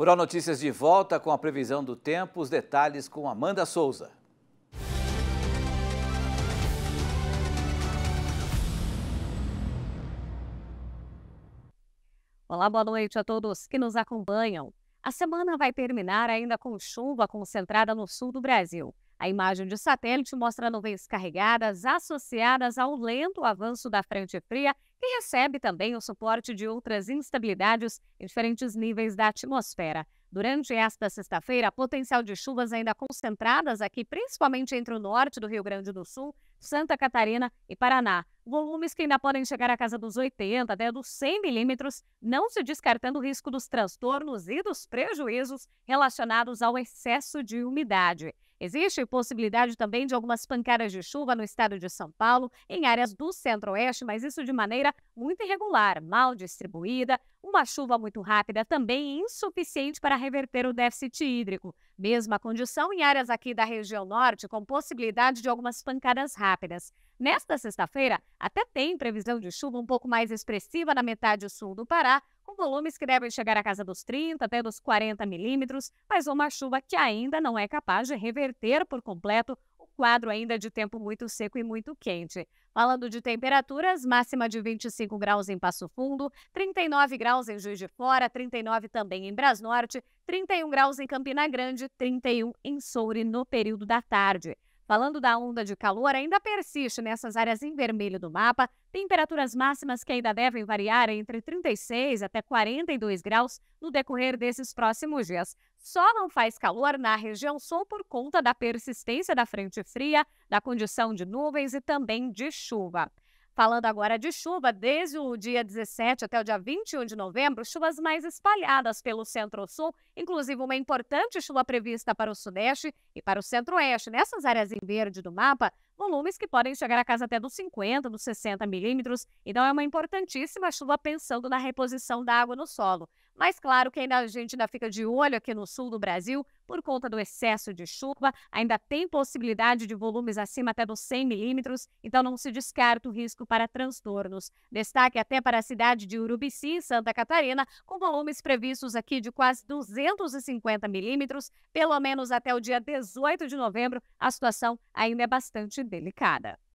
Rural Notícias de volta com a previsão do tempo, os detalhes com Amanda Souza. Olá, boa noite a todos que nos acompanham. A semana vai terminar ainda com chuva concentrada no sul do Brasil. A imagem de satélite mostra nuvens carregadas associadas ao lento avanço da frente fria, que recebe também o suporte de outras instabilidades em diferentes níveis da atmosfera. Durante esta sexta-feira, potencial de chuvas ainda concentradas aqui, principalmente entre o norte do Rio Grande do Sul Santa Catarina e Paraná. Volumes que ainda podem chegar à casa dos 80 até dos 100 milímetros, não se descartando o risco dos transtornos e dos prejuízos relacionados ao excesso de umidade. Existe possibilidade também de algumas pancadas de chuva no estado de São Paulo, em áreas do centro-oeste, mas isso de maneira muito irregular, mal distribuída, uma chuva muito rápida também insuficiente para reverter o déficit hídrico. Mesma condição em áreas aqui da região norte, com possibilidade de algumas pancadas rápidas rápidas. Nesta sexta-feira, até tem previsão de chuva um pouco mais expressiva na metade sul do Pará, com volumes que devem chegar à casa dos 30 até dos 40 milímetros, mas uma chuva que ainda não é capaz de reverter por completo o quadro ainda de tempo muito seco e muito quente. Falando de temperaturas, máxima de 25 graus em Passo Fundo, 39 graus em Juiz de Fora, 39 também em Brasnorte, 31 graus em Campina Grande, 31 em Soure no período da tarde. Falando da onda de calor, ainda persiste nessas áreas em vermelho do mapa, temperaturas máximas que ainda devem variar entre 36 até 42 graus no decorrer desses próximos dias. Só não faz calor na região sul por conta da persistência da frente fria, da condição de nuvens e também de chuva. Falando agora de chuva, desde o dia 17 até o dia 21 de novembro, chuvas mais espalhadas pelo centro-sul, inclusive uma importante chuva prevista para o sudeste e para o centro-oeste. Nessas áreas em verde do mapa, volumes que podem chegar a casa até dos 50, dos 60 milímetros. Então, é uma importantíssima chuva pensando na reposição da água no solo. Mas claro que ainda a gente ainda fica de olho aqui no sul do Brasil por conta do excesso de chuva, ainda tem possibilidade de volumes acima até dos 100 milímetros, então não se descarta o risco para transtornos. Destaque até para a cidade de Urubici, Santa Catarina, com volumes previstos aqui de quase 250 milímetros, pelo menos até o dia 18 de novembro, a situação ainda é bastante delicada.